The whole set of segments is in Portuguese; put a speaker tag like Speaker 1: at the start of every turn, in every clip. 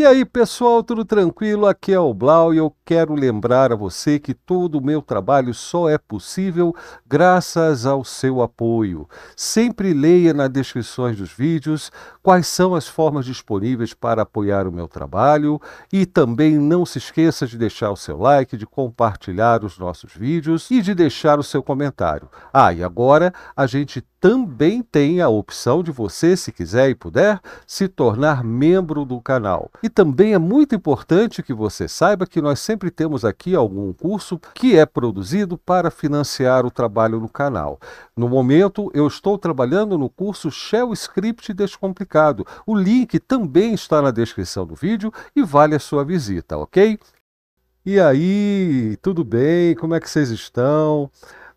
Speaker 1: E aí, pessoal, tudo tranquilo? Aqui é o Blau e eu quero lembrar a você que todo o meu trabalho só é possível graças ao seu apoio. Sempre leia nas descrições dos vídeos quais são as formas disponíveis para apoiar o meu trabalho e também não se esqueça de deixar o seu like, de compartilhar os nossos vídeos e de deixar o seu comentário. Ah, e agora a gente também tem a opção de você, se quiser e puder, se tornar membro do canal. E também é muito importante que você saiba que nós sempre temos aqui algum curso que é produzido para financiar o trabalho no canal. No momento, eu estou trabalhando no curso Shell Script Descomplicado. O link também está na descrição do vídeo e vale a sua visita, ok? E aí, tudo bem? Como é que vocês estão?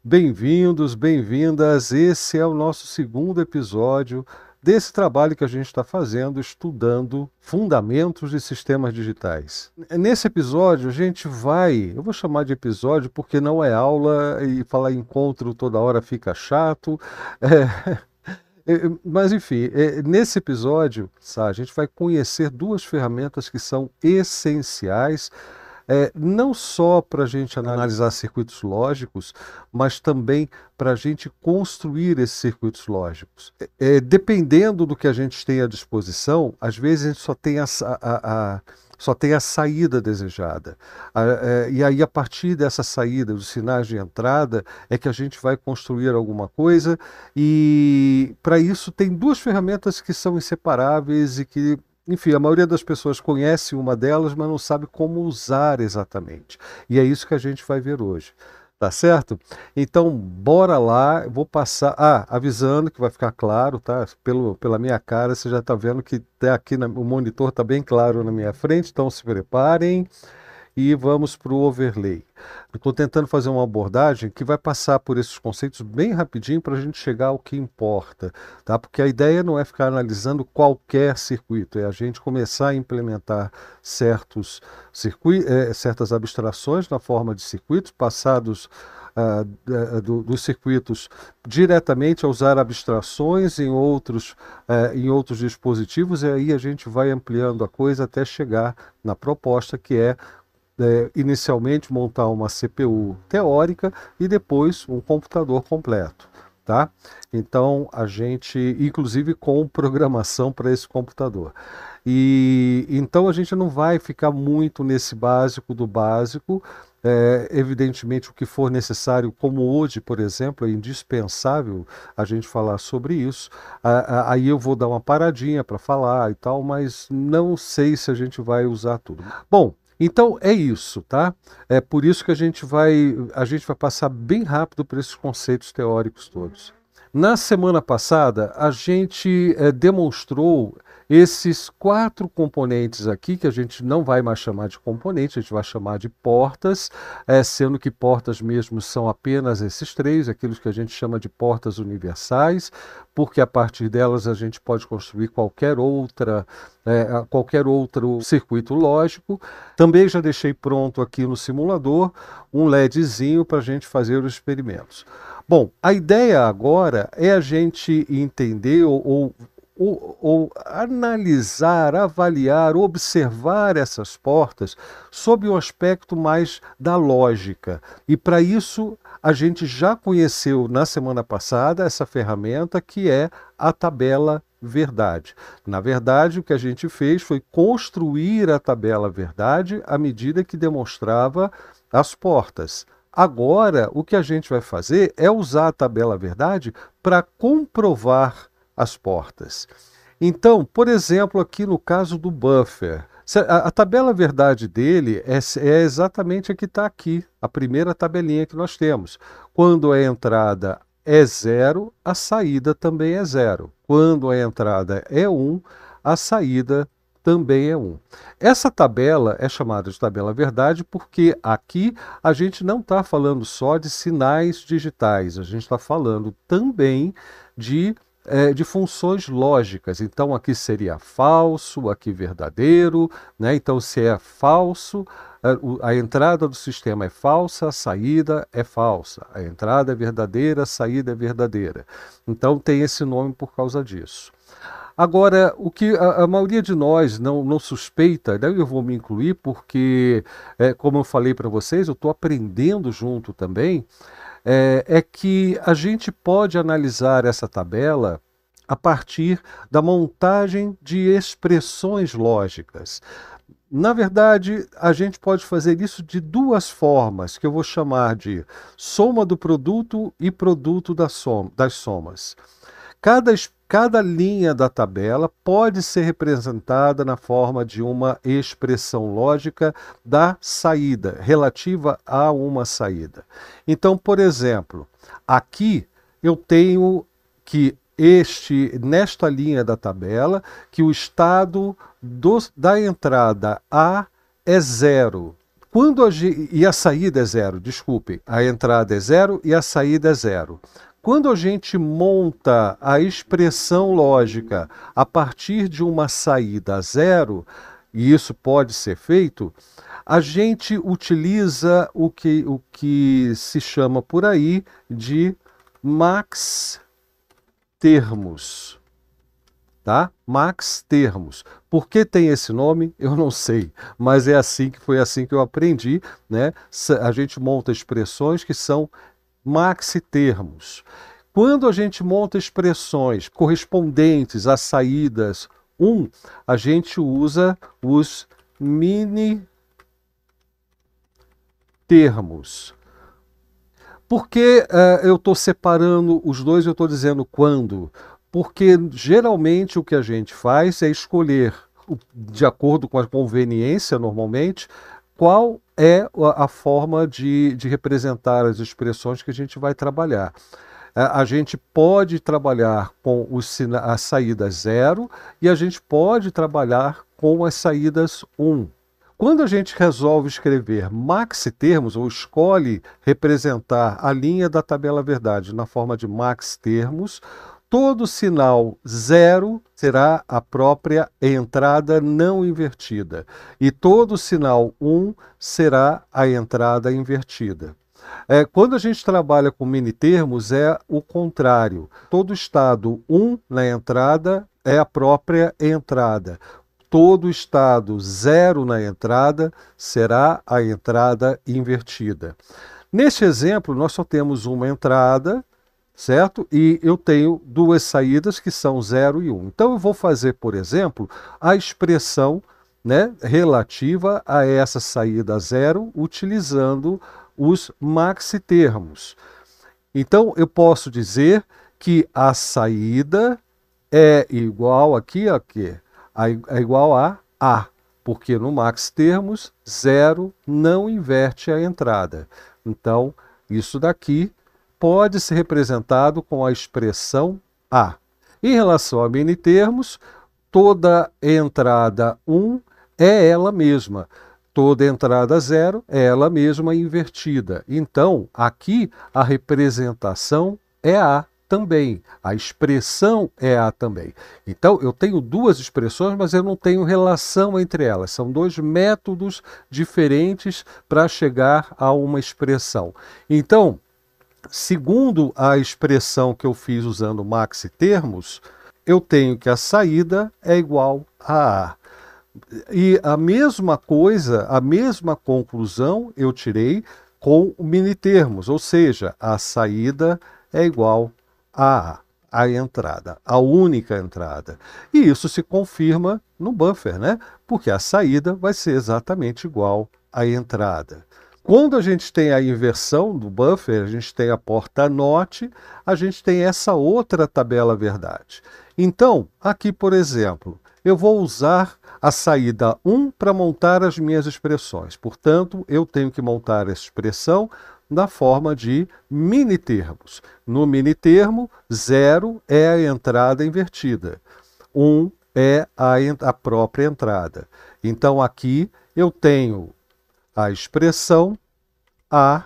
Speaker 1: Bem-vindos, bem-vindas. Esse é o nosso segundo episódio desse trabalho que a gente está fazendo, estudando fundamentos de sistemas digitais. Nesse episódio, a gente vai, eu vou chamar de episódio porque não é aula e falar encontro toda hora fica chato. É... é mas enfim, é, nesse episódio, a gente vai conhecer duas ferramentas que são essenciais é, não só para a gente analisar circuitos lógicos, mas também para a gente construir esses circuitos lógicos. É, é, dependendo do que a gente tem à disposição, às vezes a gente só tem a, a, a só tem a saída desejada. É, e aí, a partir dessa saída, dos sinais de entrada, é que a gente vai construir alguma coisa. E para isso, tem duas ferramentas que são inseparáveis e que enfim, a maioria das pessoas conhece uma delas, mas não sabe como usar exatamente. E é isso que a gente vai ver hoje. Tá certo? Então, bora lá. Vou passar. Ah, avisando que vai ficar claro, tá? Pelo, pela minha cara, você já tá vendo que até tá aqui na, o monitor tá bem claro na minha frente, então se preparem e vamos para o overlay. Estou tentando fazer uma abordagem que vai passar por esses conceitos bem rapidinho para a gente chegar ao que importa, tá? Porque a ideia não é ficar analisando qualquer circuito, é a gente começar a implementar certos circuitos, é, certas abstrações na forma de circuitos passados ah, do, dos circuitos diretamente a usar abstrações em outros, é, em outros dispositivos, e aí a gente vai ampliando a coisa até chegar na proposta que é é, inicialmente montar uma CPU teórica e depois um computador completo. Tá? Então a gente, inclusive com programação para esse computador. E então a gente não vai ficar muito nesse básico do básico. É, evidentemente, o que for necessário, como hoje, por exemplo, é indispensável a gente falar sobre isso. A, a, aí eu vou dar uma paradinha para falar e tal, mas não sei se a gente vai usar tudo. Bom, então é isso, tá? É por isso que a gente vai a gente vai passar bem rápido por esses conceitos teóricos todos. Na semana passada, a gente é, demonstrou esses quatro componentes aqui, que a gente não vai mais chamar de componente, a gente vai chamar de portas, é, sendo que portas mesmo são apenas esses três, aqueles que a gente chama de portas universais, porque a partir delas a gente pode construir qualquer outra é, qualquer outro circuito lógico. Também já deixei pronto aqui no simulador um LEDzinho para a gente fazer os experimentos. Bom, a ideia agora é a gente entender ou, ou, ou, analisar, avaliar, observar essas portas sob o aspecto mais da lógica. E para isso, a gente já conheceu na semana passada essa ferramenta que é a tabela verdade. Na verdade, o que a gente fez foi construir a tabela verdade à medida que demonstrava as portas. Agora, o que a gente vai fazer é usar a tabela verdade para comprovar as portas. Então, por exemplo, aqui no caso do buffer, a, tabela verdade dele é, é, exatamente a que está aqui, a primeira tabelinha que nós temos. Quando a entrada é zero, a saída também é zero. Quando a entrada é um, a saída também é 1. Essa tabela é chamada de tabela verdade porque aqui a gente não está falando só de sinais digitais, a gente está falando também de é, de funções lógicas. Então, aqui seria falso, aqui verdadeiro. Né? Então, se é falso, é, a entrada do sistema é falsa, a saída é falsa. A entrada é verdadeira, a saída é verdadeira. Então, tem esse nome por causa disso. Agora, o que a, a maioria de nós não, não suspeita, daí né, eu vou me incluir, porque, é, como eu falei para vocês, eu estou aprendendo junto também, é, é que a gente pode analisar essa tabela a partir da montagem de expressões lógicas. Na verdade, a gente pode fazer isso de duas formas, que eu vou chamar de soma do produto e produto das somas. Cada Cada linha da tabela pode ser representada na forma de uma expressão lógica da saída, relativa a uma saída. Então, por exemplo, aqui eu tenho que este nesta linha da tabela que o estado do, da entrada A é zero. Quando a, e a saída é zero, desculpe, a entrada é zero e a saída é zero. Quando a gente monta a expressão lógica a partir de uma saída zero, e isso pode ser feito, a gente utiliza o que, o que se chama por aí de max termos. Tá? Max Termos. Por que tem esse nome? Eu não sei, mas é assim que foi assim que eu aprendi, né? A gente monta expressões que são maxitermos. Quando a gente monta expressões correspondentes às saídas 1, um, a gente usa os mini termos. Por que uh, eu estou separando os dois e eu estou dizendo quando? Porque geralmente o que a gente faz é escolher, de acordo com a conveniência normalmente, qual é a forma de, de representar as expressões que a gente vai trabalhar a gente pode trabalhar com a saída zero e a gente pode trabalhar com as saídas 1. Um. Quando a gente resolve escrever maxi termos ou escolhe representar a linha da tabela verdade na forma de max termos, todo sinal zero será a própria entrada não invertida, e todo sinal 1 um será a entrada invertida. É, quando a gente trabalha com mini termos, é o contrário. Todo estado 1 um na entrada é a própria entrada. Todo estado zero na entrada será a entrada invertida. Neste exemplo, nós só temos uma entrada certo? E eu tenho duas saídas que são 0 e 1. Um. Então eu vou fazer, por exemplo, a expressão né, relativa a essa saída zero utilizando os maxi termos. Então eu posso dizer que a saída é igual aqui a quê? É igual a A, porque no max termos zero não inverte a entrada. Então isso daqui pode ser representado com a expressão A. Em relação a mini termos, toda entrada 1 é ela mesma. Toda entrada zero é ela mesma invertida. Então, aqui a representação é A também. A expressão é A também. Então, eu tenho duas expressões, mas eu não tenho relação entre elas. São dois métodos diferentes para chegar a uma expressão. Então, segundo a expressão que eu fiz usando maxi termos, eu tenho que a saída é igual a A. E a mesma coisa, a mesma conclusão eu tirei com o termos, ou seja, a saída é igual a a entrada, a única entrada. E isso se confirma no buffer, né? Porque a saída vai ser exatamente igual à entrada. Quando a gente tem a inversão do buffer, a gente tem a porta note, a gente tem essa outra tabela verdade. Então, aqui, por exemplo, eu vou usar a saída 1 para montar as minhas expressões. Portanto, eu tenho que montar essa expressão na forma de mini termos. No mini termo, 0 é a entrada invertida, 1 um é a, a própria entrada. Então, aqui eu tenho a expressão A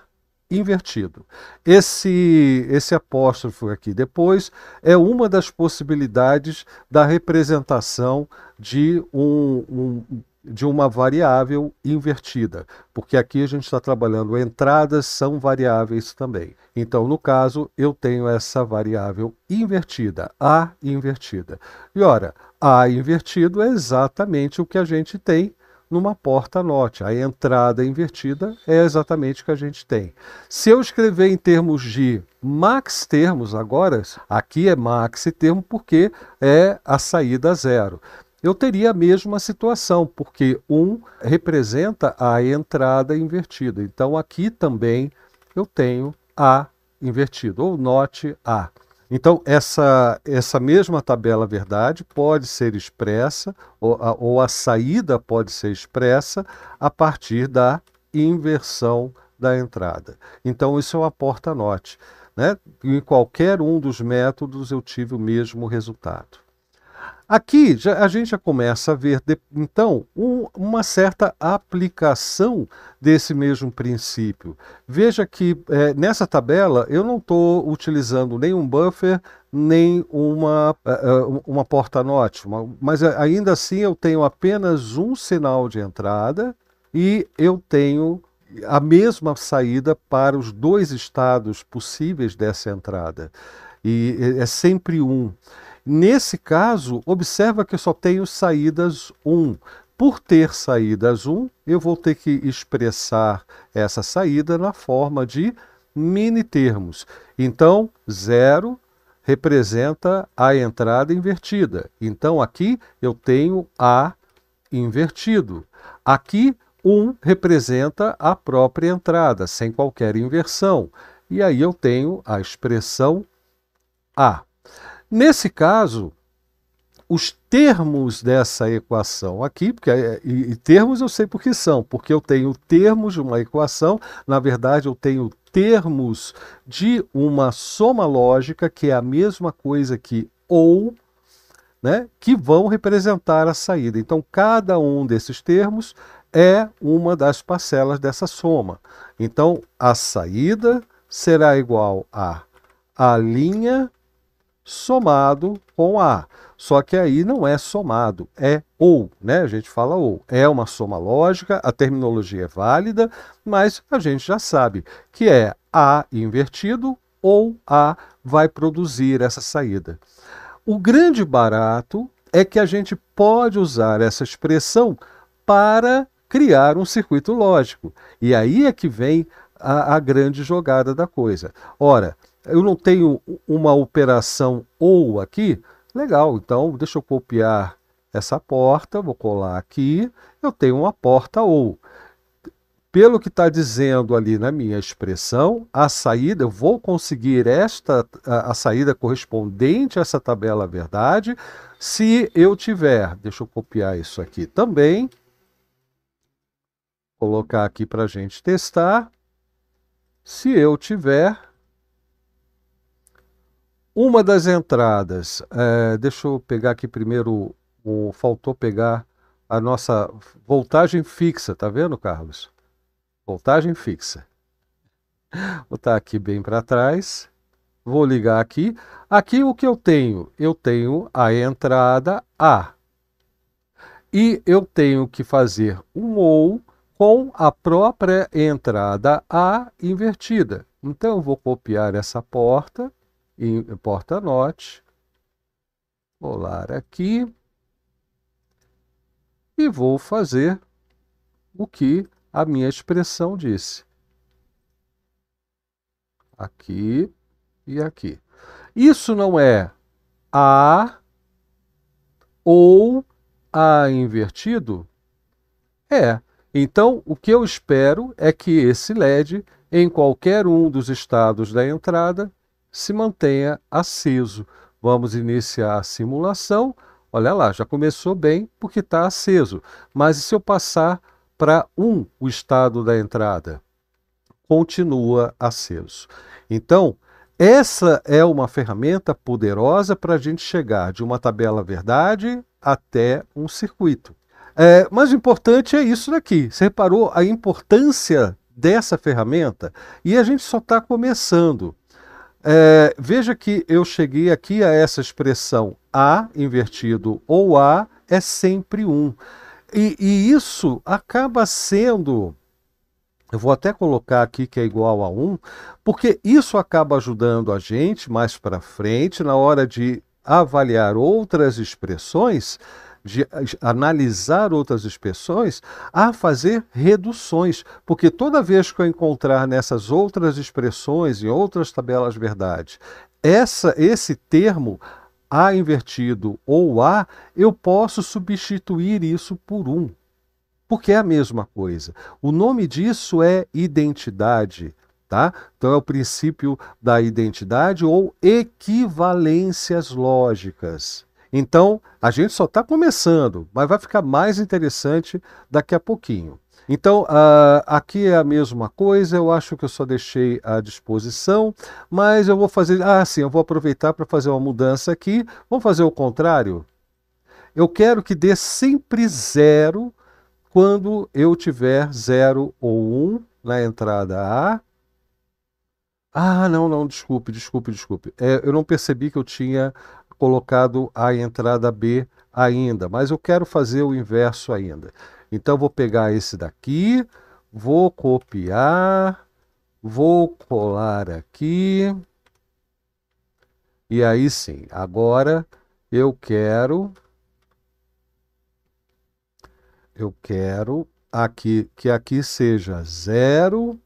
Speaker 1: invertido. Esse, esse apóstrofo aqui depois é uma das possibilidades da representação de, um, um, de uma variável invertida, porque aqui a gente está trabalhando entradas são variáveis também. Então, no caso, eu tenho essa variável invertida, A invertida. E ora, A invertido é exatamente o que a gente tem numa porta note. A entrada invertida é exatamente o que a gente tem. Se eu escrever em termos de max termos agora, aqui é max termo porque é a saída zero. Eu teria a mesma situação, porque 1 um representa a entrada invertida. Então aqui também eu tenho A invertido, ou note A. Então, essa, essa mesma tabela verdade pode ser expressa, ou a, ou a saída pode ser expressa, a partir da inversão da entrada. Então, isso é uma porta-note. Né? Em qualquer um dos métodos, eu tive o mesmo resultado. Aqui já, a gente já começa a ver, de, então, um, uma certa aplicação desse mesmo princípio. Veja que é, nessa tabela eu não estou utilizando nenhum buffer, nem uma, é, é, uma porta note, uma, mas é, ainda assim eu tenho apenas um sinal de entrada e eu tenho a mesma saída para os dois estados possíveis dessa entrada. E é sempre um. Nesse caso, observa que eu só tenho saídas 1. Por ter saídas 1, eu vou ter que expressar essa saída na forma de mini termos. Então, 0 representa a entrada invertida. Então, aqui eu tenho A invertido. Aqui, 1 um representa a própria entrada, sem qualquer inversão. E aí eu tenho a expressão a. Nesse caso, os termos dessa equação aqui, porque, eh, e, e termos eu sei por que são, porque eu tenho termos de uma equação, na verdade eu tenho termos de uma soma lógica, que é a mesma coisa que ou, né, que vão representar a saída. Então cada um desses termos é uma das parcelas dessa soma. Então a saída será igual a a linha somado com A. Só que aí não é somado, é ou, né? A gente fala ou. É uma soma lógica, a terminologia é válida, mas a gente já sabe que é A invertido ou A vai produzir essa saída. O grande barato é que a gente pode usar essa expressão para criar um circuito lógico. E aí é que vem a, a grande jogada da coisa. Ora, eu não tenho uma operação ou aqui, legal, então deixa eu copiar essa porta, vou colar aqui, eu tenho uma porta ou. Pelo que está dizendo ali na minha expressão, a saída, eu vou conseguir esta, a, a saída correspondente a essa tabela verdade, se eu tiver, deixa eu copiar isso aqui também, colocar aqui para a gente testar, se eu tiver uma das entradas, é, deixa eu pegar aqui primeiro, o, faltou pegar a nossa voltagem fixa, tá vendo, Carlos? Voltagem fixa. Vou estar aqui bem para trás, vou ligar aqui. Aqui o que eu tenho? Eu tenho a entrada A. E eu tenho que fazer um OU com a própria entrada A invertida. Então eu vou copiar essa porta Importa note. Colar aqui. E vou fazer o que a minha expressão disse. Aqui e aqui. Isso não é A ou A invertido? É. Então, o que eu espero é que esse LED, em qualquer um dos estados da entrada, se mantenha aceso. Vamos iniciar a simulação. Olha lá, já começou bem porque está aceso. Mas e se eu passar para 1 o estado da entrada? Continua aceso. Então, essa é uma ferramenta poderosa para a gente chegar de uma tabela verdade até um circuito. É, mas o importante é isso daqui. Você reparou a importância dessa ferramenta? E a gente só está começando. É, veja que eu cheguei aqui a essa expressão A invertido ou A é sempre um. E, e isso acaba sendo. Eu vou até colocar aqui que é igual a 1, porque isso acaba ajudando a gente mais para frente, na hora de avaliar outras expressões, de analisar outras expressões, a fazer reduções, porque toda vez que eu encontrar nessas outras expressões, em outras tabelas verdade, essa, esse termo A invertido ou A, eu posso substituir isso por um, porque é a mesma coisa. O nome disso é identidade. Tá? Então é o princípio da identidade ou equivalências lógicas. Então, a gente só está começando, mas vai ficar mais interessante daqui a pouquinho. Então, uh, aqui é a mesma coisa, eu acho que eu só deixei à disposição, mas eu vou fazer. Ah, sim, eu vou aproveitar para fazer uma mudança aqui. Vamos fazer o contrário? Eu quero que dê sempre zero quando eu tiver 0 ou 1 um na entrada A. Ah, não, não, desculpe, desculpe, desculpe. É, eu não percebi que eu tinha colocado a entrada B ainda, mas eu quero fazer o inverso ainda. Então vou pegar esse daqui, vou copiar, vou colar aqui. E aí sim, agora eu quero eu quero aqui que aqui seja zero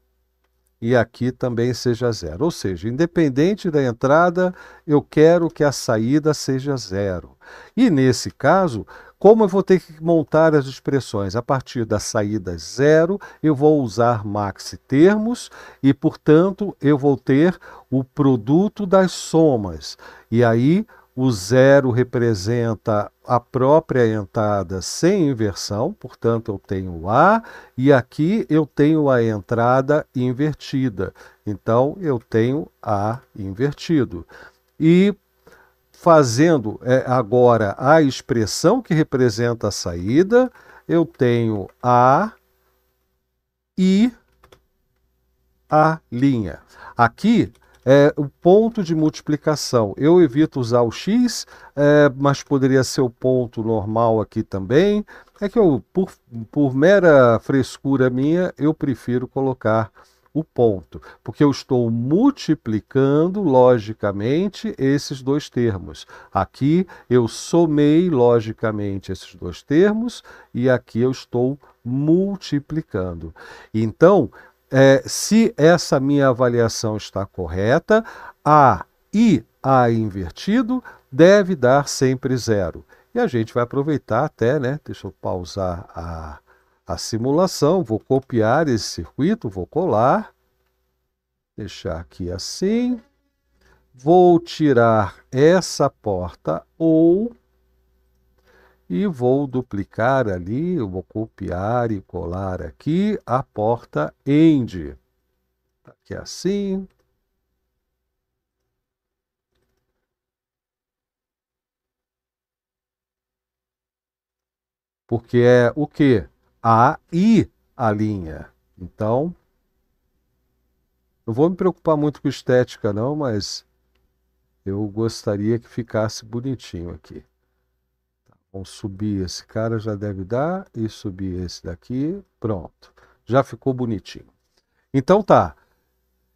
Speaker 1: e aqui também seja zero. Ou seja, independente da entrada, eu quero que a saída seja zero. E nesse caso, como eu vou ter que montar as expressões? A partir da saída zero, eu vou usar max termos e, portanto, eu vou ter o produto das somas. E aí o zero representa a própria entrada sem inversão, portanto eu tenho A, e aqui eu tenho a entrada invertida. Então eu tenho A invertido. E fazendo é, agora a expressão que representa a saída, eu tenho A e a linha. Aqui é, o ponto de multiplicação. Eu evito usar o x, é, mas poderia ser o ponto normal aqui também. É que eu, por, por mera frescura minha, eu prefiro colocar o ponto, porque eu estou multiplicando logicamente esses dois termos. Aqui eu somei logicamente esses dois termos e aqui eu estou multiplicando. Então, é, se essa minha avaliação está correta, A e A invertido deve dar sempre zero. E a gente vai aproveitar até, né? Deixa eu pausar a, a simulação, vou copiar esse circuito, vou colar, deixar aqui assim, vou tirar essa porta ou e vou duplicar ali, eu vou copiar e colar aqui a porta end. Tá aqui assim. Porque é o que? A e a linha. Então, não vou me preocupar muito com estética não, mas eu gostaria que ficasse bonitinho aqui. Vamos subir esse cara, já deve dar, e subir esse daqui, pronto. Já ficou bonitinho. Então tá.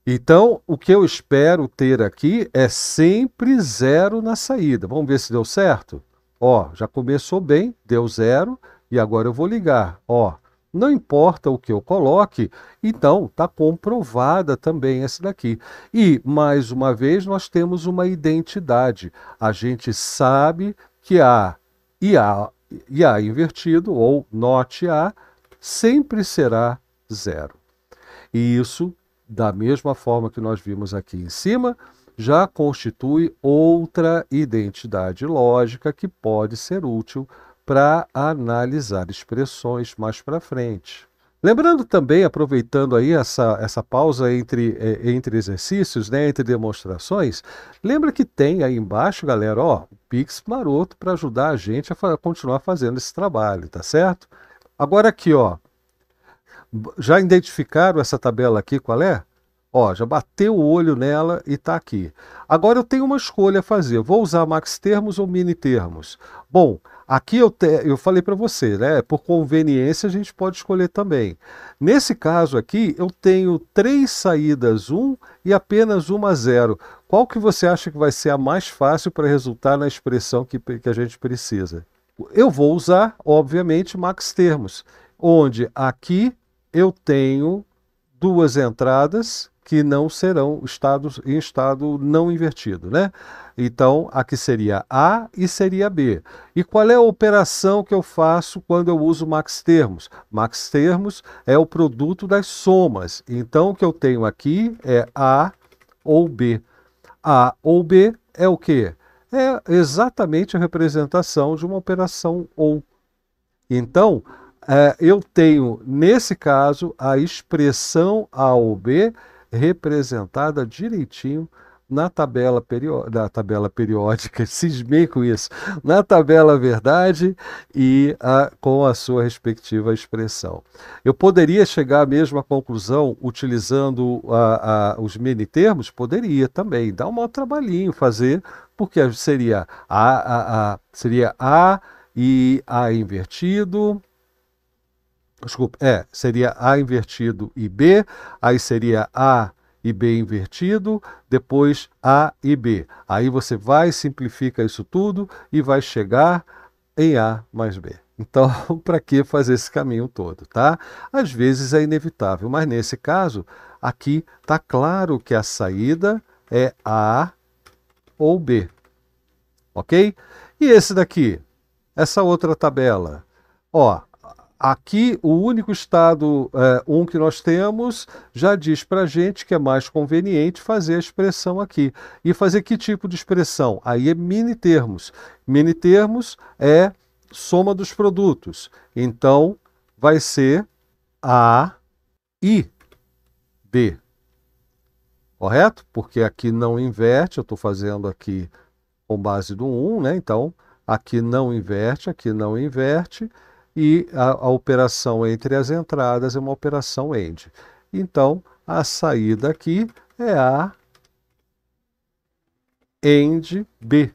Speaker 1: Então, o que eu espero ter aqui é sempre zero na saída. Vamos ver se deu certo? Ó, já começou bem, deu zero, e agora eu vou ligar. Ó, não importa o que eu coloque, então está comprovada também essa daqui. E, mais uma vez, nós temos uma identidade. A gente sabe que há e a invertido ou note A sempre será zero. E isso, da mesma forma que nós vimos aqui em cima, já constitui outra identidade lógica que pode ser útil para analisar expressões mais para frente. Lembrando também, aproveitando aí essa, essa pausa entre, é, entre exercícios, né, entre demonstrações, lembra que tem aí embaixo, galera, ó, o Pix maroto para ajudar a gente a, continuar fazendo esse trabalho, tá certo? Agora aqui, ó, já identificaram essa tabela aqui, qual é? Ó, já bateu o olho nela e tá aqui. Agora eu tenho uma escolha a fazer, vou usar max termos ou mini termos? Bom, Aqui eu, te, eu falei para você, né? Por conveniência a gente pode escolher também. Nesse caso aqui, eu tenho três saídas 1 um, e apenas uma 0. Qual que você acha que vai ser a mais fácil para resultar na expressão que, que a gente precisa? Eu vou usar, obviamente, max termos, onde aqui eu tenho duas entradas que não serão estados em estado não invertido, né? Então, aqui seria A e seria B. E qual é a operação que eu faço quando eu uso max termos? Max termos é o produto das somas. Então, o que eu tenho aqui é A ou B. A ou B é o quê? É exatamente a representação de uma operação ou. Então, é, eu tenho, nesse caso, a expressão A ou B representada direitinho na tabela, perió na tabela periódica, cismei com isso, na tabela verdade e a, com a sua respectiva expressão. Eu poderia chegar mesmo à conclusão utilizando a, a, os mini-termos? Poderia também, dá um mau trabalhinho fazer, porque seria a, a, a, seria a e a invertido, Desculpa, é, seria A invertido e B, aí seria A e B invertido, depois A e B. Aí você vai, simplifica isso tudo e vai chegar em A mais B. Então, para que fazer esse caminho todo, tá? Às vezes é inevitável, mas nesse caso, aqui está claro que a saída é A ou B, ok? E esse daqui, essa outra tabela, ó, Aqui, o único estado é, um que nós temos já diz para a gente que é mais conveniente fazer a expressão aqui. E fazer que tipo de expressão? Aí é mini termos. Mini termos é soma dos produtos. Então, vai ser A, e b, Correto? Porque aqui não inverte, eu estou fazendo aqui com base do 1, né? Então, aqui não inverte, aqui não inverte e a, a operação entre as entradas é uma operação AND. Então, a saída aqui é a AND B.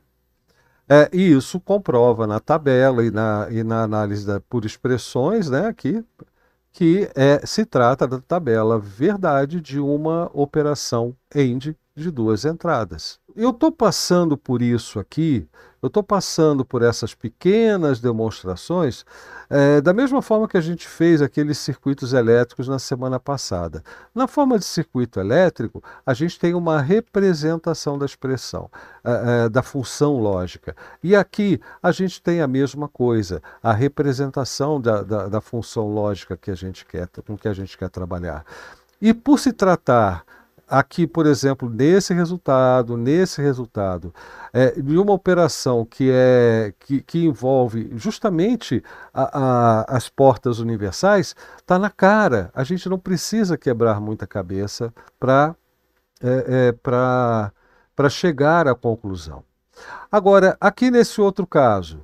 Speaker 1: É, e isso comprova na tabela e na, e na análise da, por expressões, né, aqui, que é, se trata da tabela verdade de uma operação AND de duas entradas. Eu estou passando por isso aqui eu estou passando por essas pequenas demonstrações é, da mesma forma que a gente fez aqueles circuitos elétricos na semana passada. Na forma de circuito elétrico, a gente tem uma representação da expressão, é, é, da função lógica. E aqui a gente tem a mesma coisa, a representação da, da, da função lógica que a gente quer, com que a gente quer trabalhar. E por se tratar aqui, por exemplo, nesse resultado, nesse resultado, é, de uma operação que, é, que, que envolve justamente a, a, as portas universais, está na cara. A gente não precisa quebrar muita cabeça para é, é, chegar à conclusão. Agora, aqui nesse outro caso,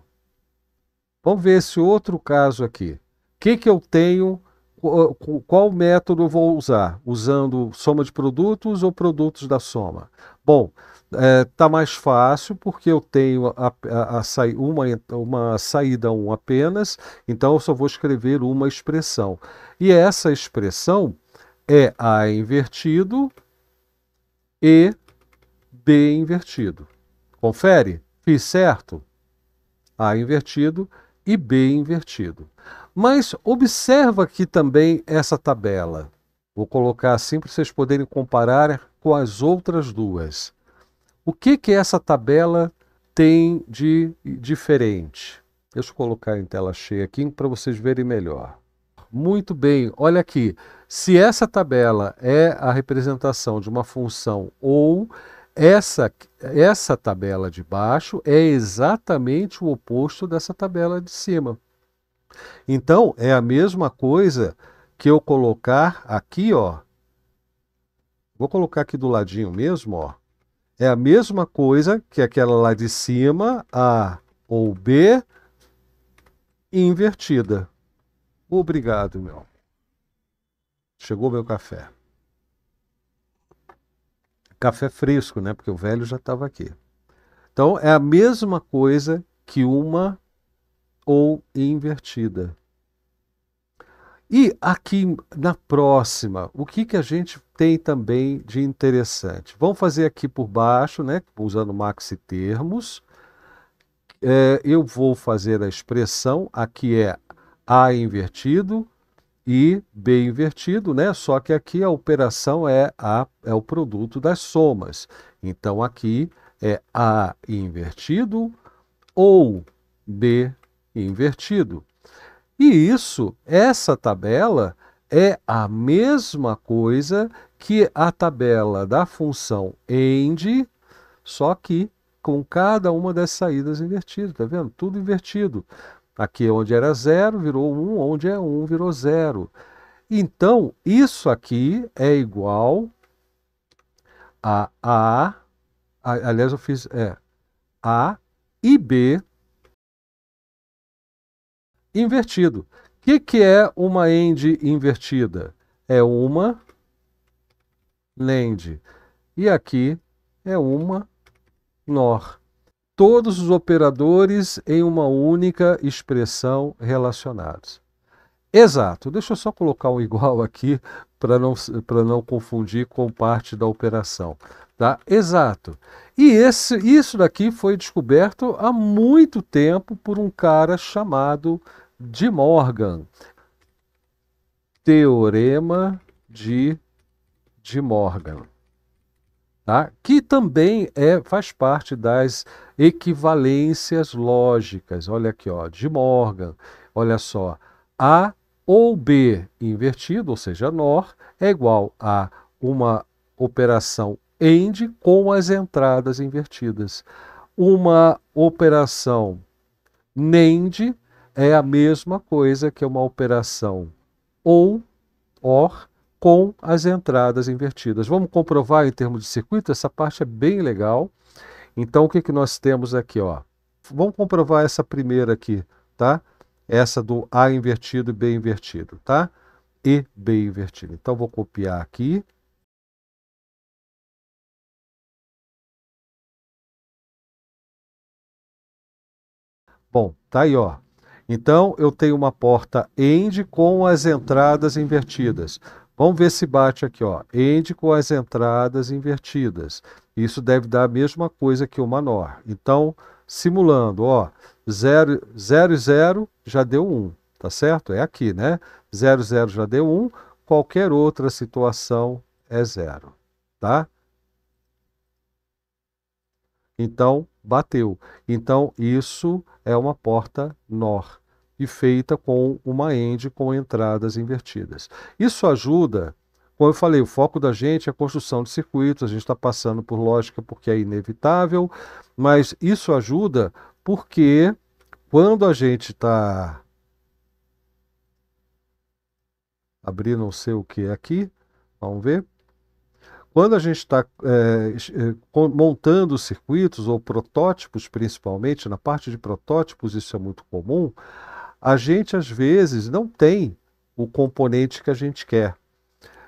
Speaker 1: vamos ver esse outro caso aqui. O que, que eu tenho ah, qual método vou usar? Usando soma de produtos ou produtos da soma? Bom, está eh, é, mais fácil porque eu tenho a, a, a uma, uma saída 1 um apenas, então eu só vou escrever uma expressão. E essa expressão é A invertido e B invertido. Confere? Fiz certo? A invertido e B invertido. Mas observa aqui também essa tabela. Vou colocar assim para vocês poderem comparar com as outras duas. O que que essa tabela tem de diferente? Deixa eu colocar em tela cheia aqui para vocês verem melhor. Muito bem, olha aqui. Se essa tabela é a representação de uma função ou, essa, essa tabela de baixo é exatamente o oposto dessa tabela de cima. Então, é a mesma coisa que eu colocar aqui, ó. Vou colocar aqui do ladinho mesmo, ó. É a mesma coisa que aquela lá de cima, A ou B, invertida. Obrigado, meu. Chegou meu café. Café fresco, né? Porque o velho já estava aqui. Então, é a mesma coisa que uma ou invertida. E aqui na próxima, o que, que a gente tem também de interessante? Vamos fazer aqui por baixo, né, usando maxi termos. É, eu vou fazer a expressão, aqui é A invertido e B invertido, né? Só que aqui a operação é, a, é o produto das somas. Então aqui é A invertido ou B invertido. E isso, essa tabela, é a mesma coisa que a tabela da função AND, só que com cada uma das saídas invertidas, tá vendo? Tudo invertido. Aqui é onde era zero virou 1, um, onde é 1 um, virou zero. Então, isso aqui é igual a A, aliás eu fiz é, A e B invertido. O que, que é uma end invertida? É uma land. E aqui é uma nor. Todos os operadores em uma única expressão relacionados. Exato. Deixa eu só colocar um igual aqui para não, não confundir com parte da operação. Tá? Exato. E esse, isso daqui foi descoberto há muito tempo por um cara chamado de Morgan. Teorema de, de Morgan. Tá? que também é, faz parte das equivalências lógicas. Olha aqui, ó, de Morgan. Olha só, A ou B invertido, ou seja, NOR, é igual a uma operação AND com as entradas invertidas. Uma operação NAND é a mesma coisa que uma operação ou OR com as entradas invertidas. Vamos comprovar em termos de circuito, essa parte é bem legal. Então, o que, que nós temos aqui? Ó? Vamos comprovar essa primeira aqui, tá? Essa do A invertido e B invertido, tá? E B invertido. Então, vou copiar aqui. Bom, tá aí, ó. Então, eu tenho uma porta end com as entradas invertidas. Vamos ver se bate aqui, ó. End com as entradas invertidas. Isso deve dar a mesma coisa que uma NOR. Então, simulando, ó, 0 e 0 já deu 1, um, tá certo? É aqui, né? 0 0 já deu 1, um, qualquer outra situação é zero, tá? Então, bateu. Então, isso é uma porta NOR e feita com uma end com entradas invertidas. Isso ajuda, como eu falei, o foco da gente é a construção de circuitos, a gente está passando por lógica porque é inevitável, mas isso ajuda porque quando a gente está abrindo não sei o que é aqui, vamos ver, quando a gente está é, é montando circuitos ou protótipos, principalmente, na parte de protótipos, isso é muito comum, a gente às vezes não tem o componente que a gente quer.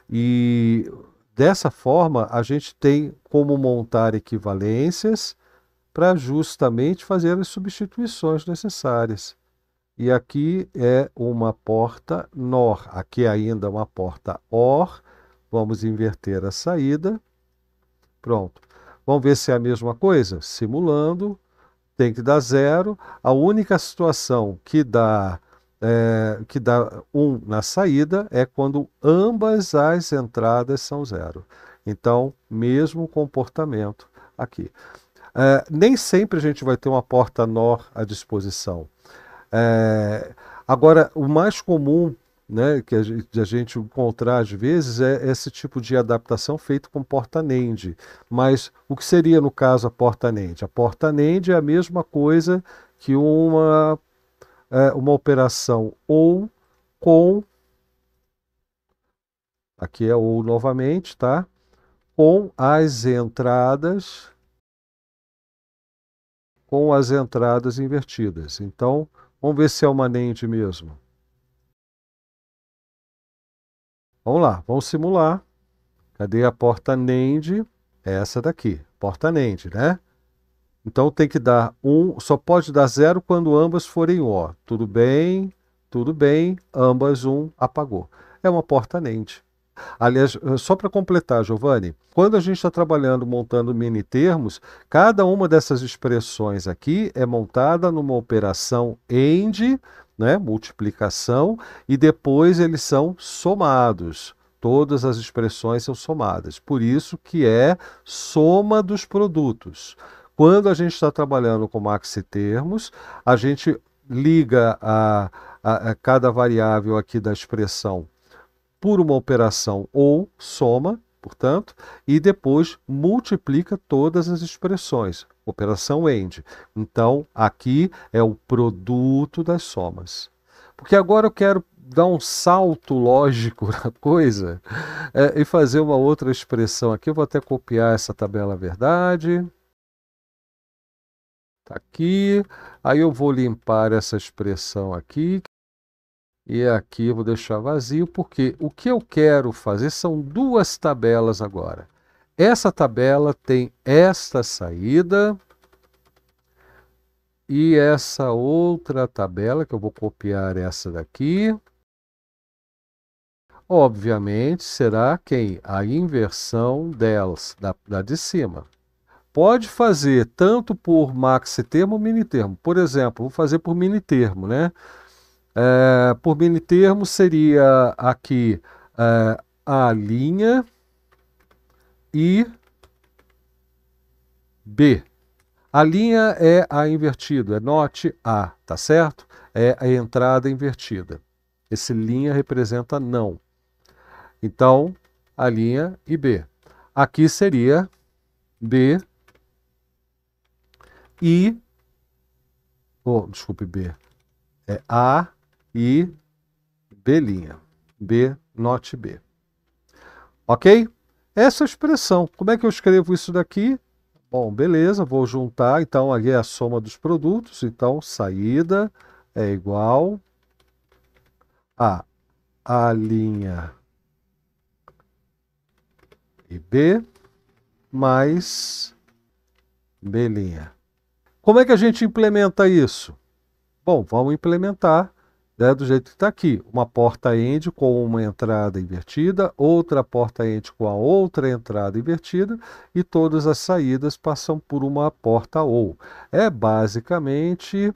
Speaker 1: E dessa forma, a gente tem como montar equivalências para justamente fazer as substituições necessárias. E aqui é uma porta NOR, aqui é ainda uma porta OR, Vamos inverter a saída. Pronto. Vamos ver se é a mesma coisa? Simulando, tem que dar zero. A única situação que dá é, que dá um na saída é quando ambas as entradas são zero. Então, mesmo comportamento aqui. É, nem sempre a gente vai ter uma porta NOR à disposição. É, agora, o mais comum né, que a gente, a gente encontrar às vezes é esse tipo de adaptação feito com porta NAND. Mas o que seria, no caso, a porta NAND? A porta NAND é a mesma coisa que uma, é, uma operação ou com. Aqui é ou novamente, tá? Com as entradas. Com as entradas invertidas. Então, vamos ver se é uma NAND mesmo. Vamos lá, vamos simular. Cadê a porta NAND? É essa daqui, porta NAND, né? Então tem que dar um, só pode dar zero quando ambas forem O. Tudo bem, tudo bem, ambas um, apagou. É uma porta NAND. Aliás, eh, só para completar, Giovanni, quando a gente está trabalhando montando mini termos, cada uma dessas expressões aqui é montada numa operação AND né, multiplicação, e depois eles são somados. Todas as expressões são somadas. Por isso que é soma dos produtos. Quando a gente está trabalhando com maxitermos, a gente liga a, a, a cada variável aqui da expressão por uma operação ou soma, portanto, e depois multiplica todas as expressões. Operação END. Então, aqui é o produto das somas. Porque agora eu quero dar um salto lógico na coisa é, e fazer uma outra expressão aqui. Eu vou até copiar essa tabela verdade. Está aqui. Aí eu vou limpar essa expressão aqui. E aqui eu vou deixar vazio, porque o que eu quero fazer são duas tabelas agora essa tabela tem esta saída e essa outra tabela, que eu vou copiar essa daqui, obviamente será quem? A inversão delas, da, da de cima. Pode fazer tanto por termo ou minitermo. Por exemplo, vou fazer por minitermo, né? É, por minitermo seria aqui é, a linha e B. A linha é a invertida, é note A, tá certo? É a entrada invertida. Esse linha representa não. Então, a linha e B. Aqui seria B e oh, desculpe B. É A e B linha. B, note B. OK? essa expressão. Como é que eu escrevo isso daqui? Bom, beleza, vou juntar, então ali é a soma dos produtos, então saída é igual a A' e B mais B'. Como é que a gente implementa isso? Bom, vamos implementar né, do jeito que está aqui. Uma porta end com uma entrada invertida, outra porta end com a outra entrada invertida e todas as saídas passam por uma porta ou. É basicamente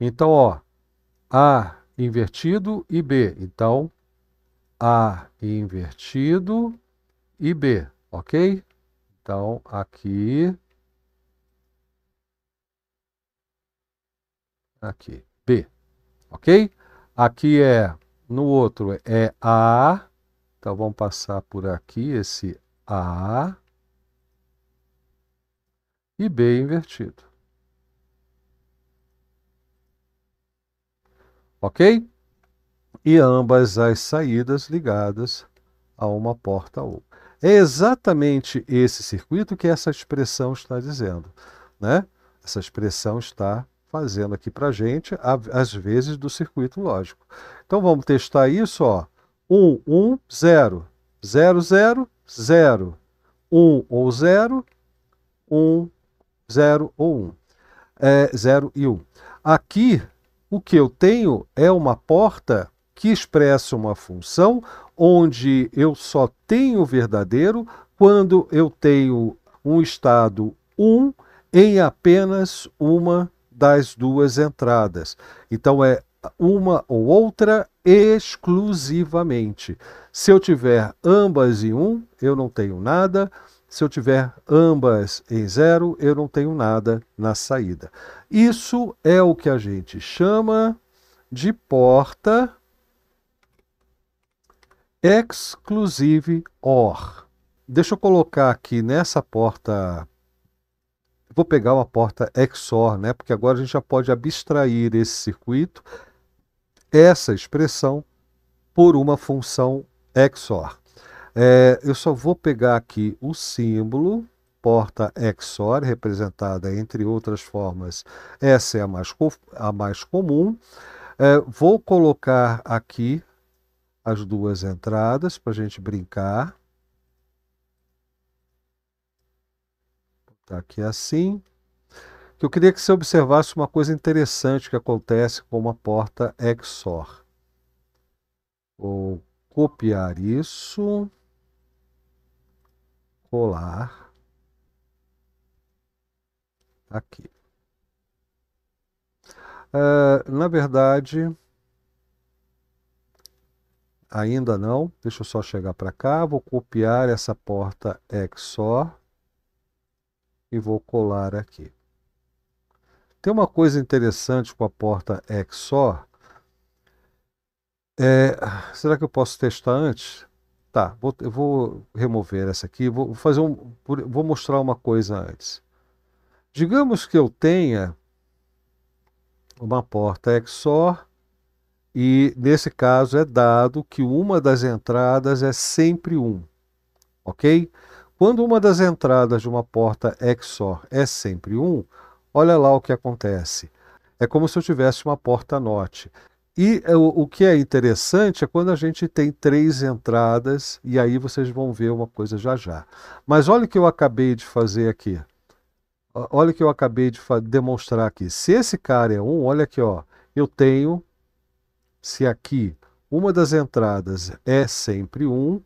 Speaker 1: Então, ó, A invertido e B. Então, A invertido e B, ok? Então, aqui. Aqui, B. Ok? Aqui é, no outro é A. Então, vamos passar por aqui esse A. E B invertido. Ok? E ambas as saídas ligadas a uma porta ou é exatamente esse circuito que essa expressão está dizendo. Né? Essa expressão está fazendo aqui para a gente, às vezes, do circuito lógico. Então vamos testar isso. Ó. 1, 1, 0. 0, 0, 0. 1 ou 0, 1, 0 ou 1. É 0 e 1. Aqui, o que eu tenho é uma porta que expressa uma função onde eu só tenho verdadeiro quando eu tenho um estado 1 um em apenas uma das duas entradas. Então é uma ou outra exclusivamente. Se eu tiver ambas em 1, um, eu não tenho nada. Se eu tiver ambas em zero, eu não tenho nada na saída. Isso é o que a gente chama de porta exclusive OR. Deixa eu colocar aqui nessa porta. Vou pegar uma porta XOR, né? Porque agora a gente já pode abstrair esse circuito, essa expressão, por uma função XOR. É, eu só vou pegar aqui o símbolo, porta XOR, representada, entre outras formas, essa é a mais, a mais comum. É, vou colocar aqui as duas entradas para a gente brincar. tá aqui assim. Eu queria que você observasse uma coisa interessante que acontece com uma porta XOR. Vou copiar isso, colar tá aqui. Uh, na verdade, Ainda não. Deixa eu só chegar para cá. Vou copiar essa porta XOR e vou colar aqui. Tem uma coisa interessante com a porta XOR. É, será que eu posso testar antes? Tá, vou, eu vou remover essa aqui. Vou, fazer um, vou mostrar uma coisa antes. Digamos que eu tenha uma porta XOR e nesse caso é dado que uma das entradas é sempre 1, um, ok? Quando uma das entradas de uma porta XOR é, é sempre 1, um, olha lá o que acontece. É como se eu tivesse uma porta NOT. E é, o, o que é interessante é quando a gente tem três entradas, e aí vocês vão ver uma coisa já já. Mas olha o que eu acabei de fazer aqui. Olha o que eu acabei de demonstrar aqui. Se esse cara é 1, um, olha aqui, ó. eu tenho se aqui uma das entradas é sempre 1, um,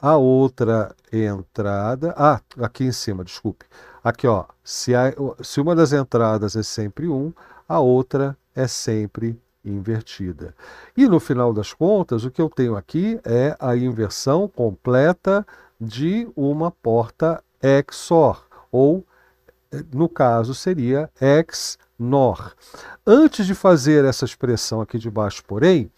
Speaker 1: a outra entrada. Ah, aqui em cima, desculpe. Aqui, ó. Se, a, se uma das entradas é sempre 1, um, a outra é sempre invertida. E no final das contas, o que eu tenho aqui é a inversão completa de uma porta XOR, ou eh, no caso seria X nor. Antes de fazer essa expressão aqui de baixo, porém,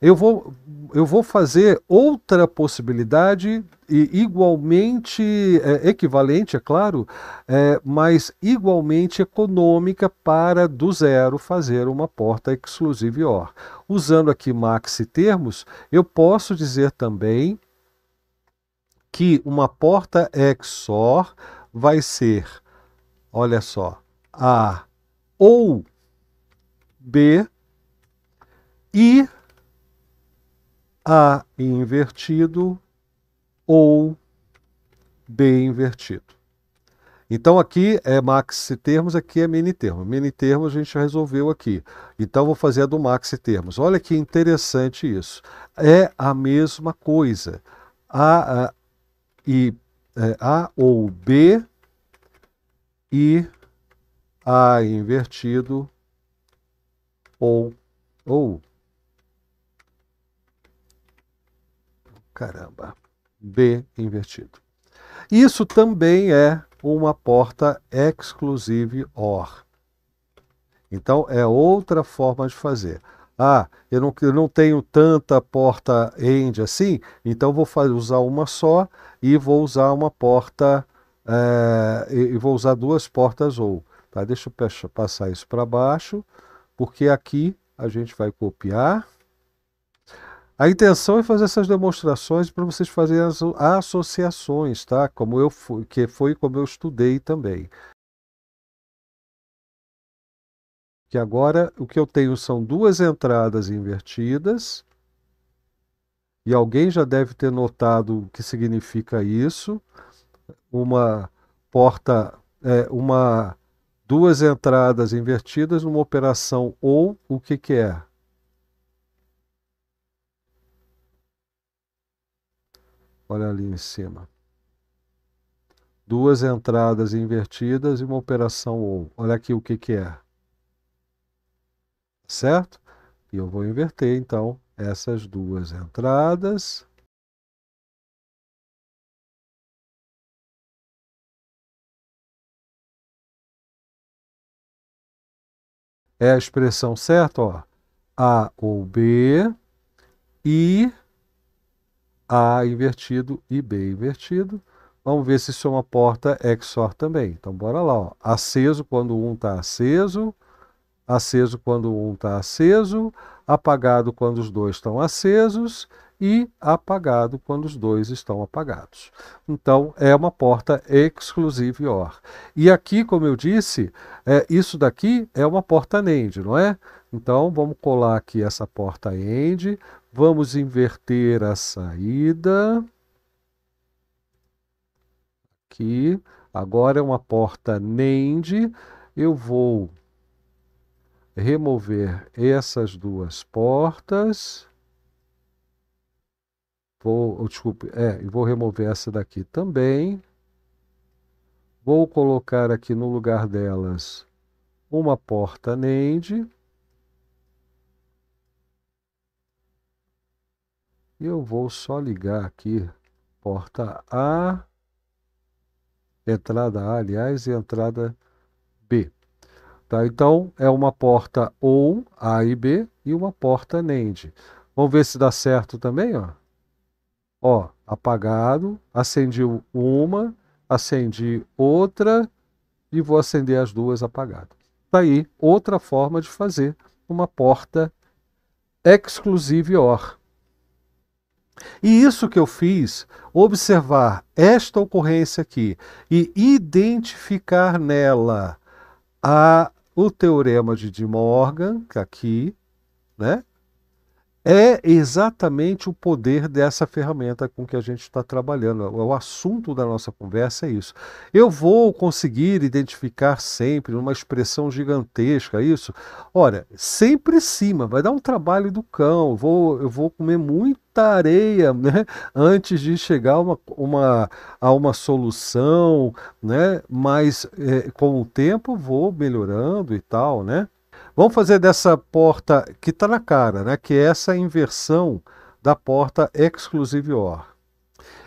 Speaker 1: eu vou, eu vou fazer outra possibilidade e igualmente é, equivalente, é claro, é, mas igualmente econômica para do zero fazer uma porta exclusive OR. Usando aqui e termos, eu posso dizer também que uma porta XOR vai ser, olha só, a ou B e A invertido ou B invertido. Então, aqui é max termos, aqui é mini termo. Mini termo a gente já resolveu aqui. Então, vou fazer a do max termos. Olha que interessante isso. É a mesma coisa. A, a, e, é, a ou B e a invertido ou ou caramba, B invertido. Isso também é uma porta exclusive OR. Então é outra forma de fazer. Ah, eu não, eu não tenho tanta porta end assim, então vou fazer, usar uma só e vou usar uma porta é, e vou usar duas portas ou. Tá? Deixa eu passar isso para baixo, porque aqui a gente vai copiar. A intenção é fazer essas demonstrações para vocês fazerem as associações, tá? Como eu fui, que foi como eu estudei também. Que agora o que eu tenho são duas entradas invertidas. E alguém já deve ter notado o que significa isso. Uma porta, é, uma duas entradas invertidas, uma operação ou, o que, que é? Olha ali em cima. Duas entradas invertidas e uma operação ou. Olha aqui o que, que é. Certo? E eu vou inverter, então, essas duas entradas é a expressão certa, ó, A ou B, I, A invertido e B invertido. Vamos ver se isso é uma porta XOR também. Então, bora lá. Ó. Aceso quando um está aceso, aceso quando um está aceso, apagado quando os dois estão acesos e apagado quando os dois estão apagados. Então, é uma porta OR. E aqui, como eu disse, é, isso daqui é uma porta NAND, não é? Então, vamos colar aqui essa porta AND, vamos inverter a saída. Aqui, agora é uma porta NAND, eu vou remover essas duas portas Vou, oh, desculpe, é, e vou remover essa daqui também. Vou colocar aqui no lugar delas uma porta NAND E eu vou só ligar aqui porta A, entrada A, aliás, e entrada B. Tá? Então, é uma porta ON, A e B, e uma porta NAND. Vamos ver se dá certo também, ó ó, apagado, acendi uma, acendi outra e vou acender as duas apagadas. Tá aí outra forma de fazer uma porta exclusive OR. E isso que eu fiz, observar esta ocorrência aqui e identificar nela a, o teorema de De Morgan, que é aqui, né? é exatamente o poder dessa ferramenta com que a gente está trabalhando. O assunto da nossa conversa é isso. Eu vou conseguir identificar sempre uma expressão gigantesca é isso? Olha, sempre cima, vai dar um trabalho do cão. Eu vou, eu vou comer muita areia né, antes de chegar uma, uma, a uma solução, né? Mas é, com o tempo vou melhorando e tal, né? Vamos fazer dessa porta que está na cara, né? que é essa inversão da porta exclusive OR.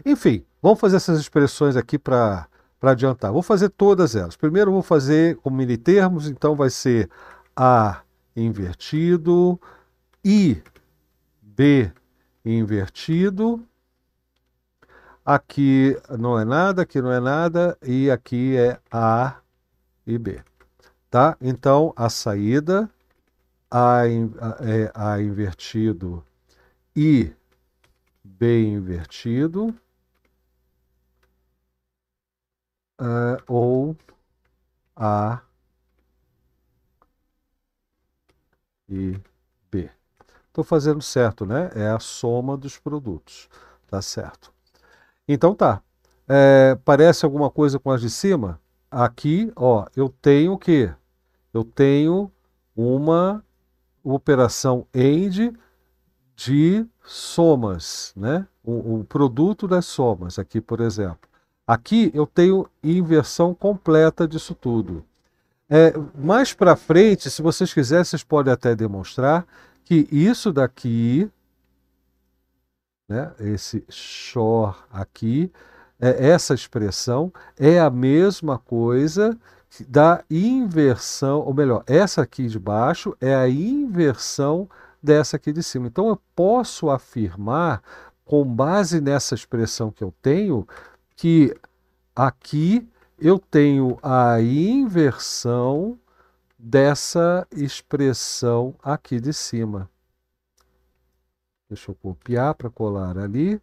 Speaker 1: Enfim, vamos fazer essas expressões aqui para adiantar. Vou fazer todas elas. Primeiro vou fazer com minitermos, então vai ser A invertido, I, B invertido. Aqui não é nada, aqui não é nada, e aqui é A e B. Tá? Então, a saída, a, a, é, a invertido e B invertido, uh, ou A e B. Estou fazendo certo, né? É a soma dos produtos. Tá certo. Então tá. É, parece alguma coisa com as de cima? Aqui, ó, eu tenho o quê? eu tenho uma operação AND de somas, né? O, o, produto das somas, aqui, por exemplo. Aqui eu tenho inversão completa disso tudo. É, mais para frente, se vocês quiserem, vocês podem até demonstrar que isso daqui, né, esse xor aqui, é, essa expressão é a mesma coisa da inversão, ou melhor, essa aqui de baixo é a inversão dessa aqui de cima. Então eu posso afirmar, com base nessa expressão que eu tenho, que aqui eu tenho a inversão dessa expressão aqui de cima. Deixa eu copiar para colar ali.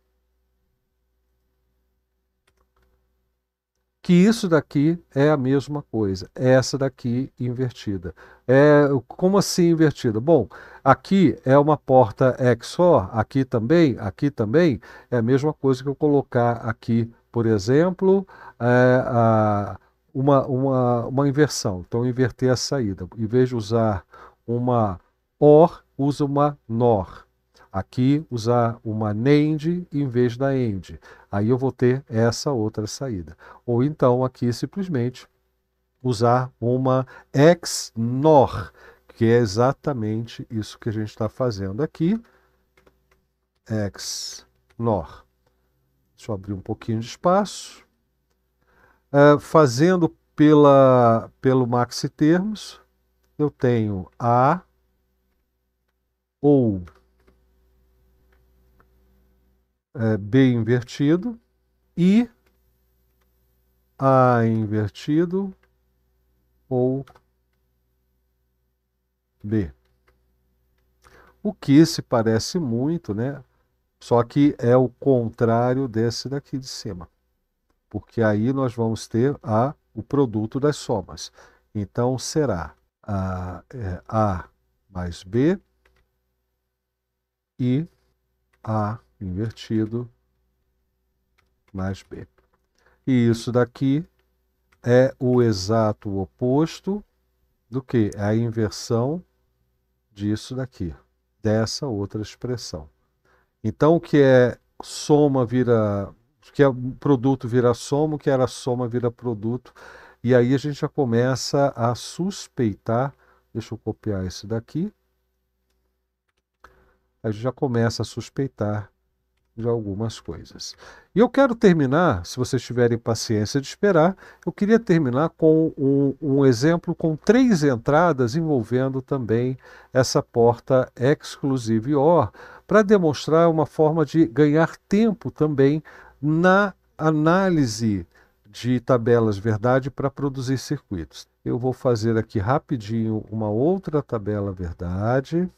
Speaker 1: que isso daqui é a mesma coisa, é essa daqui invertida. É, como assim invertida? Bom, aqui é uma porta XOR, aqui também, aqui também, é a mesma coisa que eu colocar aqui, por exemplo, é, a, uma, uma, uma inversão. Então, inverter a saída. Em vez de usar uma OR, usa uma NOR. Aqui usar uma NAND em vez da AND. Aí eu vou ter essa outra saída. Ou então aqui simplesmente usar uma XNOR, que é exatamente isso que a gente está fazendo aqui. XNOR. Deixa eu abrir um pouquinho de espaço. Uh, fazendo pela, pelo maxi termos, eu tenho A ou é, B invertido e A invertido ou B. O que se parece muito, né? Só que é o contrário desse daqui de cima. Porque aí nós vamos ter a, o produto das somas. Então será a, é, a mais B e A invertido mais B. E isso daqui é o exato oposto do que? É a inversão disso daqui, dessa outra expressão. Então, o que é soma vira. O que é produto vira soma, o que era soma vira produto. E aí a gente já começa a suspeitar. Deixa eu copiar esse daqui. A gente já começa a suspeitar de algumas coisas. E eu quero terminar, se vocês tiverem paciência de esperar, eu queria terminar com um, um exemplo com três entradas envolvendo também essa porta Exclusive OR, para demonstrar uma forma de ganhar tempo também na análise de tabelas verdade para produzir circuitos. Eu vou fazer aqui rapidinho uma outra tabela verdade.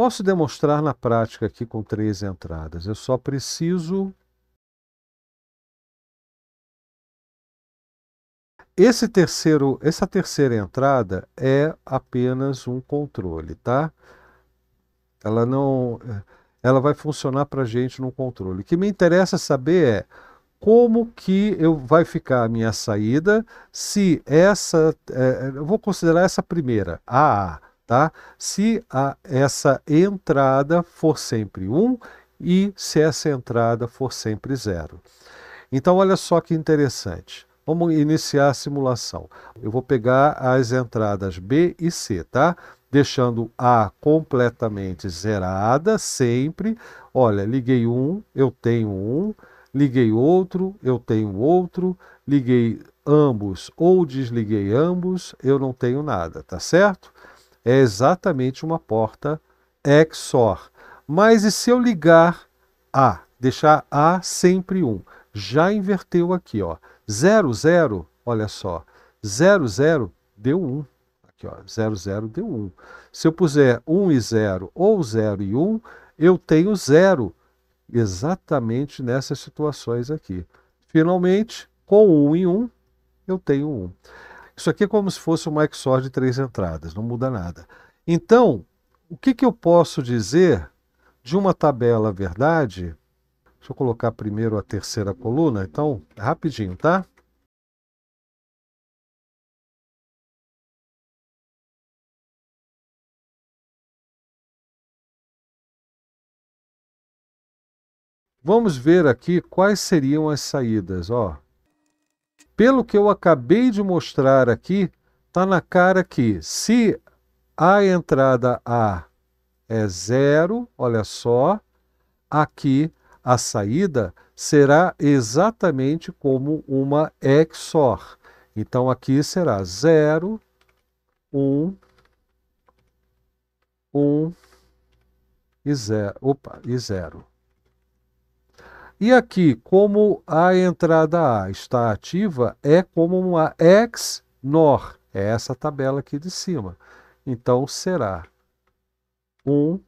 Speaker 1: Posso demonstrar na prática aqui com três entradas. Eu só preciso. Esse terceiro, essa terceira entrada é apenas um controle, tá? Ela não, ela vai funcionar para gente no controle. O que me interessa saber é como que eu vai ficar a minha saída se essa, é, eu vou considerar essa primeira, a A Tá? Se a, essa entrada for sempre 1 um, e se essa entrada for sempre zero. Então, olha só que interessante. Vamos iniciar a simulação. Eu vou pegar as entradas B e C, tá? Deixando A completamente zerada, sempre. Olha, liguei um, eu tenho um. Liguei outro, eu tenho outro. Liguei ambos ou desliguei ambos, eu não tenho nada, tá certo? é exatamente uma porta XOR. Mas e se eu ligar A, deixar A sempre 1? Já inverteu aqui, ó. 0, 0, olha só. 0, 0 deu 1. Aqui, ó. 0, 0 deu 1. Se eu puser 1 e 0 ou 0 e 1, eu tenho 0 exatamente nessas situações aqui. Finalmente, com 1 e 1, eu tenho 1. Isso aqui é como se fosse uma XOR de três entradas, não muda nada. Então, o que, que eu posso dizer de uma tabela verdade? Deixa eu colocar primeiro a terceira coluna, então, rapidinho, tá? Vamos ver aqui quais seriam as saídas, ó pelo que eu acabei de mostrar aqui, está na cara que se a entrada A é zero, olha só, aqui a saída será exatamente como uma XOR. Então aqui será 0, 1, 1 e 0. Opa, e e aqui, como a entrada A está ativa, é como uma ex-NOR. É essa tabela aqui de cima. Então, será 1,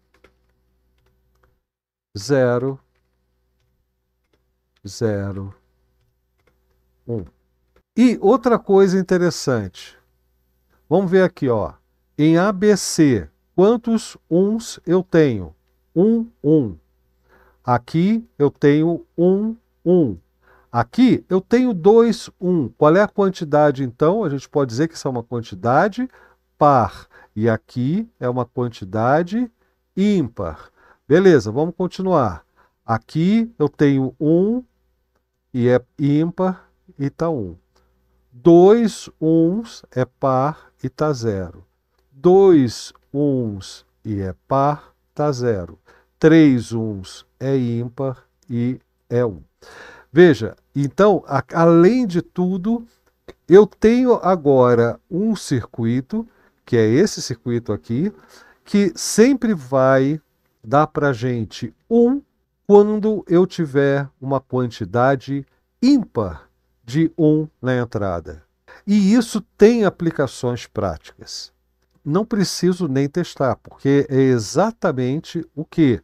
Speaker 1: 0, 0, 1. E outra coisa interessante. Vamos ver aqui, ó. Em ABC, quantos uns eu tenho? 1, 1. Aqui eu tenho 1, 1. Aqui eu tenho 2, 1. Qual é a quantidade, então? A gente pode dizer que isso é uma quantidade par. E aqui é uma quantidade ímpar. Beleza, vamos continuar. Aqui eu tenho 1 e é ímpar e está 1. 2 uns é par e está zero. 2 uns e é par, está zero. 3 uns é ímpar e é um. Veja, então, a, além de tudo, eu tenho agora um circuito, que é esse circuito aqui, que sempre vai dar para gente um quando eu tiver uma quantidade ímpar de um na entrada. E isso tem aplicações práticas. Não preciso nem testar, porque é exatamente o que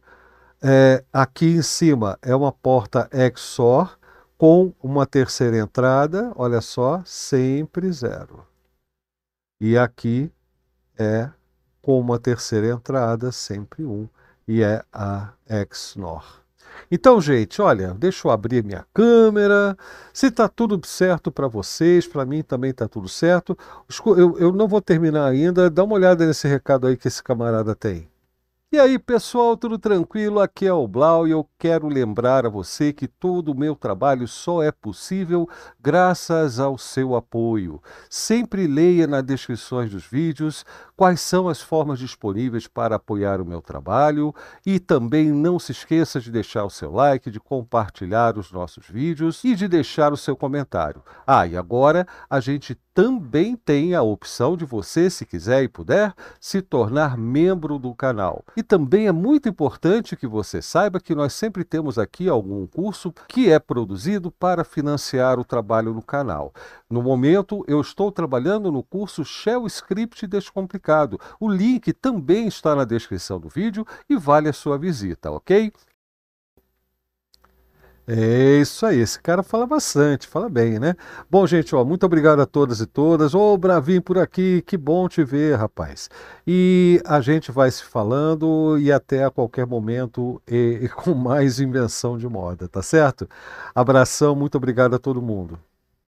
Speaker 1: é, aqui em cima é uma porta XOR com uma terceira entrada, olha só, sempre zero. E aqui é com uma terceira entrada, sempre um, e é a XNOR. Então, gente, olha, deixa eu abrir minha câmera. Se está tudo certo para vocês, para mim também está tudo certo. Eu, eu não vou terminar ainda. Dá uma olhada nesse recado aí que esse camarada tem. E aí, pessoal, tudo tranquilo? Aqui é o Blau e eu quero lembrar a você que todo o meu trabalho só é possível graças ao seu apoio. Sempre leia nas descrições dos vídeos quais são as formas disponíveis para apoiar o meu trabalho e também não se esqueça de deixar o seu like, de compartilhar os nossos vídeos e de deixar o seu comentário. Ah, e agora a gente também tem a opção de você, se quiser e puder, se tornar membro do canal. E também é muito importante que você saiba que nós sempre temos aqui algum curso que é produzido para financiar o trabalho no canal. No momento, eu estou trabalhando no curso Shell Script Descomplicado. O link também está na descrição do vídeo e vale a sua visita, ok? É isso aí, esse cara fala bastante, fala bem, né? Bom, gente, ó, muito obrigado a todas e todas. Ô, Bravinho por aqui, que bom te ver, rapaz. E a gente vai se falando e até a qualquer momento e, e com mais invenção de moda, tá certo? Abração, muito obrigado a todo mundo.